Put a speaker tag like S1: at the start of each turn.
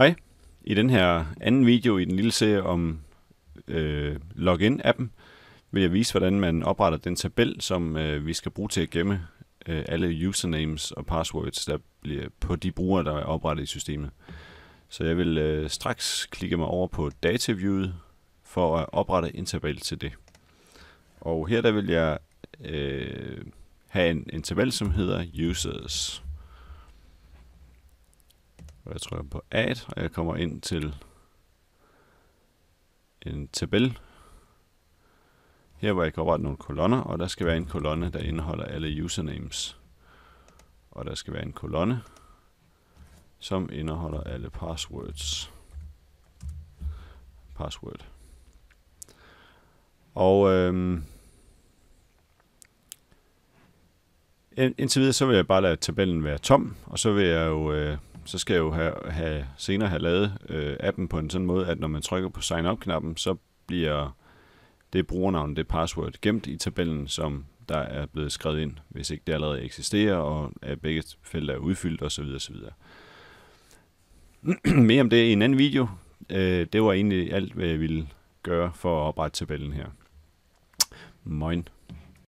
S1: Hej. I den her anden video i den lille serie om øh, login-appen vil jeg vise, hvordan man opretter den tabel, som øh, vi skal bruge til at gemme øh, alle usernames og passwords, der bliver på de brugere, der er oprettet i systemet. Så jeg vil øh, straks klikke mig over på dataviewet for at oprette en tabel til det. Og her der vil jeg øh, have en, en tabel, som hedder users. Og jeg trykker på Add, og jeg kommer ind til en tabel. Her hvor jeg kan oprette nogle kolonner, og der skal være en kolonne, der indeholder alle usernames. Og der skal være en kolonne, som indeholder alle passwords. Password. Og øhm, indtil videre, så vil jeg bare lade tabellen være tom, og så vil jeg jo øh, så skal jeg jo have, have, senere have lavet øh, appen på en sådan måde, at når man trykker på sign up-knappen, så bliver det brugernavn, det password, gemt i tabellen, som der er blevet skrevet ind, hvis ikke det allerede eksisterer, og at begge felter er udfyldt osv. osv. Mere om det i en anden video. Øh, det var egentlig alt, hvad jeg ville gøre for at oprette tabellen her. Moin.